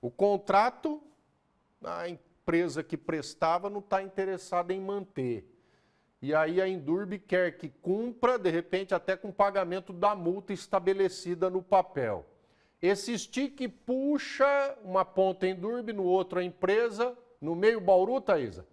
O contrato, a empresa que prestava não está interessada em manter. E aí a Endurb quer que cumpra, de repente, até com pagamento da multa estabelecida no papel. Esse stick puxa uma ponta Endurb, no outro a empresa, no meio Bauru, Thaisa?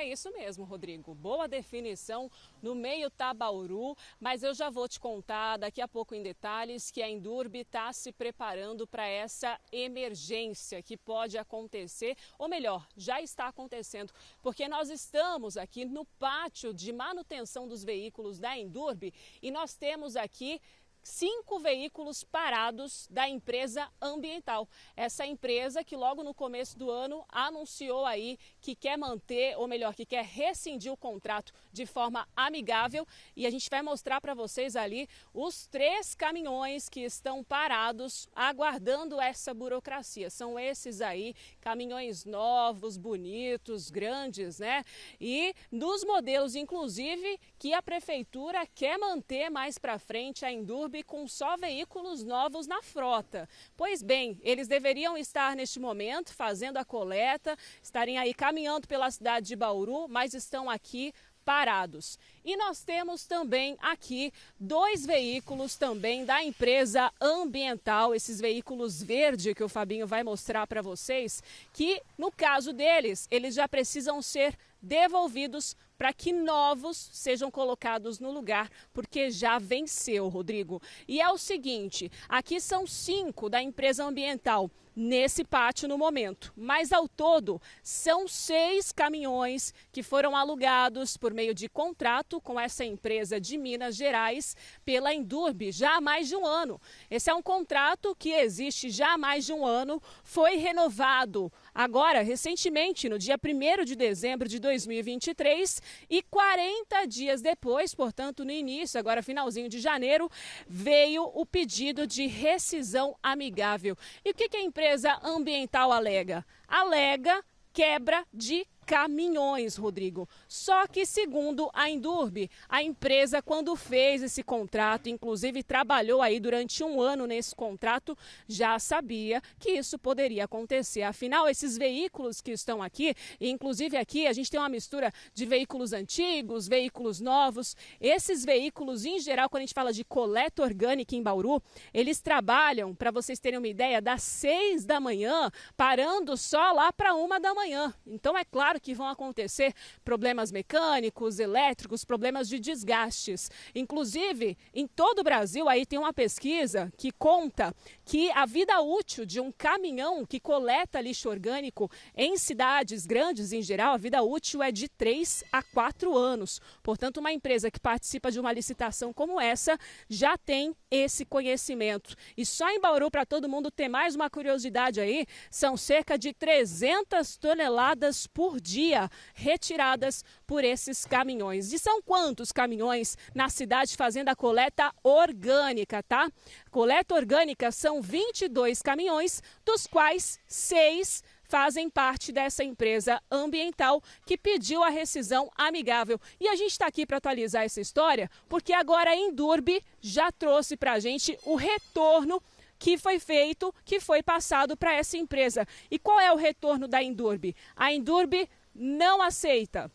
É isso mesmo, Rodrigo. Boa definição no meio Tabauru, mas eu já vou te contar daqui a pouco em detalhes que a Endurb está se preparando para essa emergência que pode acontecer, ou melhor, já está acontecendo, porque nós estamos aqui no pátio de manutenção dos veículos da Endurb e nós temos aqui cinco veículos parados da empresa ambiental. Essa empresa que logo no começo do ano anunciou aí que quer manter, ou melhor, que quer rescindir o contrato de forma amigável. E a gente vai mostrar para vocês ali os três caminhões que estão parados aguardando essa burocracia. São esses aí, caminhões novos, bonitos, grandes, né? E dos modelos, inclusive, que a prefeitura quer manter mais para frente a indústria com só veículos novos na frota. Pois bem, eles deveriam estar neste momento fazendo a coleta, estarem aí caminhando pela cidade de Bauru, mas estão aqui parados. E nós temos também aqui dois veículos também da empresa ambiental, esses veículos verde que o Fabinho vai mostrar para vocês, que no caso deles, eles já precisam ser devolvidos para que novos sejam colocados no lugar, porque já venceu, Rodrigo. E é o seguinte: aqui são cinco da empresa ambiental nesse pátio no momento. Mas ao todo, são seis caminhões que foram alugados por meio de contrato com essa empresa de Minas Gerais pela Endurb já há mais de um ano. Esse é um contrato que existe já há mais de um ano, foi renovado agora, recentemente, no dia 1 de dezembro de 2023, e 40 dias depois, portanto, no início, agora finalzinho de janeiro, veio o pedido de rescisão amigável. E o que, que a empresa empresa ambiental alega? Alega quebra de caminhões, Rodrigo. Só que, segundo a Indurb, a empresa, quando fez esse contrato, inclusive trabalhou aí durante um ano nesse contrato, já sabia que isso poderia acontecer. Afinal, esses veículos que estão aqui, inclusive aqui a gente tem uma mistura de veículos antigos, veículos novos. Esses veículos, em geral, quando a gente fala de coleta orgânica em Bauru, eles trabalham, para vocês terem uma ideia, das seis da manhã, parando só lá para uma da manhã. Então, é claro que vão acontecer problemas mecânicos, elétricos, problemas de desgastes. Inclusive, em todo o Brasil, aí tem uma pesquisa que conta que a vida útil de um caminhão que coleta lixo orgânico em cidades grandes em geral, a vida útil é de 3 a 4 anos. Portanto, uma empresa que participa de uma licitação como essa já tem esse conhecimento. E só em Bauru, para todo mundo ter mais uma curiosidade aí, são cerca de 300 toneladas por dia retiradas por esses caminhões. E são quantos caminhões na cidade fazendo a coleta orgânica, tá? Coleta orgânica são 22 caminhões, dos quais seis fazem parte dessa empresa ambiental que pediu a rescisão amigável. E a gente está aqui para atualizar essa história, porque agora a Endurbe já trouxe para a gente o retorno que foi feito, que foi passado para essa empresa. E qual é o retorno da Endurbe? A Endurbe não aceita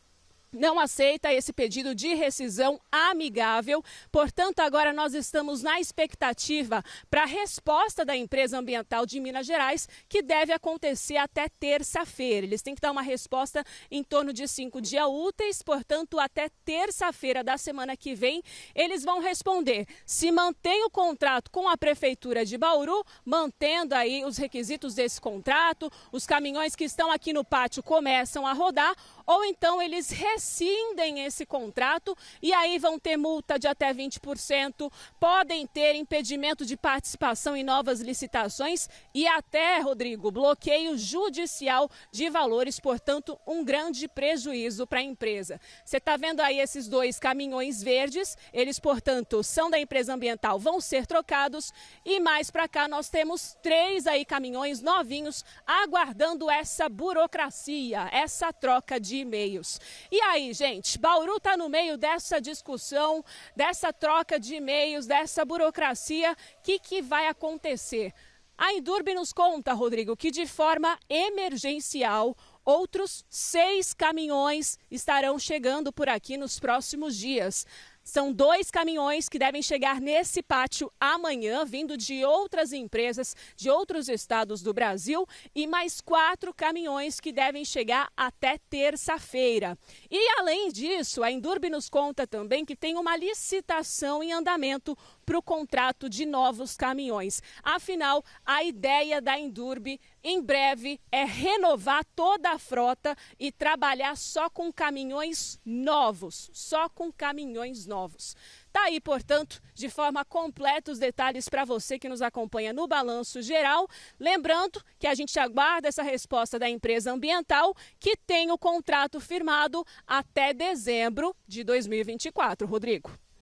não aceita esse pedido de rescisão amigável. Portanto, agora nós estamos na expectativa para a resposta da empresa ambiental de Minas Gerais, que deve acontecer até terça-feira. Eles têm que dar uma resposta em torno de cinco dias úteis, portanto, até terça-feira da semana que vem, eles vão responder se mantém o contrato com a Prefeitura de Bauru, mantendo aí os requisitos desse contrato, os caminhões que estão aqui no pátio começam a rodar, ou então eles recebem rescindem esse contrato e aí vão ter multa de até 20%, podem ter impedimento de participação em novas licitações e até, Rodrigo, bloqueio judicial de valores, portanto, um grande prejuízo para a empresa. Você está vendo aí esses dois caminhões verdes, eles, portanto, são da empresa ambiental, vão ser trocados e mais para cá nós temos três aí caminhões novinhos aguardando essa burocracia, essa troca de e-mails. E aí aí, gente. Bauru está no meio dessa discussão, dessa troca de e-mails, dessa burocracia. O que, que vai acontecer? A Indurb nos conta, Rodrigo, que de forma emergencial, outros seis caminhões estarão chegando por aqui nos próximos dias. São dois caminhões que devem chegar nesse pátio amanhã, vindo de outras empresas de outros estados do Brasil, e mais quatro caminhões que devem chegar até terça-feira. E além disso, a Endurb nos conta também que tem uma licitação em andamento para o contrato de novos caminhões. Afinal, a ideia da Endurbe em breve é renovar toda a frota e trabalhar só com caminhões novos, só com caminhões novos. Tá aí, portanto, de forma completa os detalhes para você que nos acompanha no balanço geral, lembrando que a gente aguarda essa resposta da empresa ambiental que tem o contrato firmado até dezembro de 2024, Rodrigo.